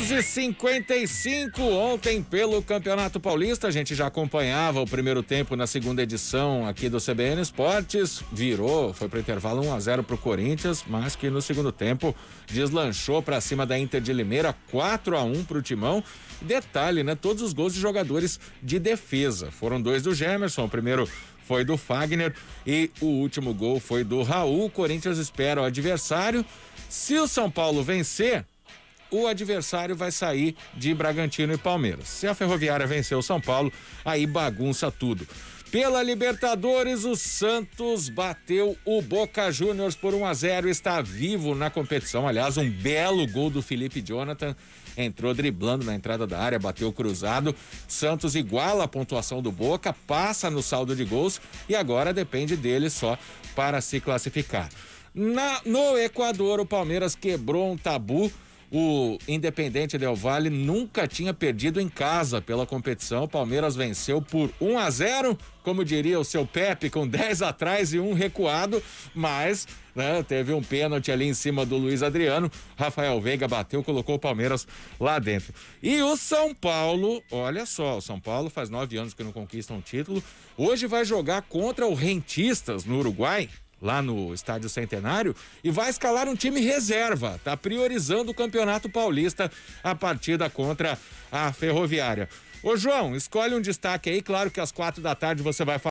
55 ontem pelo Campeonato Paulista, a gente já acompanhava o primeiro tempo na segunda edição aqui do CBN Esportes, virou, foi para intervalo 1 a 0 para o Corinthians, mas que no segundo tempo deslanchou para cima da Inter de Limeira 4 a 1 para o Timão. Detalhe, né? Todos os gols de jogadores de defesa. Foram dois do Gemerson, o primeiro foi do Fagner e o último gol foi do Raul. O Corinthians espera o adversário. Se o São Paulo vencer, o adversário vai sair de Bragantino e Palmeiras. Se a Ferroviária venceu o São Paulo, aí bagunça tudo. Pela Libertadores, o Santos bateu o Boca Juniors por 1 a 0 está vivo na competição. Aliás, um belo gol do Felipe Jonathan. Entrou driblando na entrada da área, bateu cruzado. Santos iguala a pontuação do Boca, passa no saldo de gols e agora depende dele só para se classificar. Na, no Equador, o Palmeiras quebrou um tabu o Independente Del Valle nunca tinha perdido em casa pela competição. O Palmeiras venceu por 1 a 0, como diria o seu Pepe, com 10 atrás e um recuado, mas né, teve um pênalti ali em cima do Luiz Adriano. Rafael Veiga bateu, colocou o Palmeiras lá dentro. E o São Paulo, olha só, o São Paulo faz nove anos que não conquista um título. Hoje vai jogar contra o Rentistas no Uruguai lá no Estádio Centenário e vai escalar um time reserva. Está priorizando o Campeonato Paulista a partida contra a Ferroviária. Ô João, escolhe um destaque aí. Claro que às quatro da tarde você vai falar.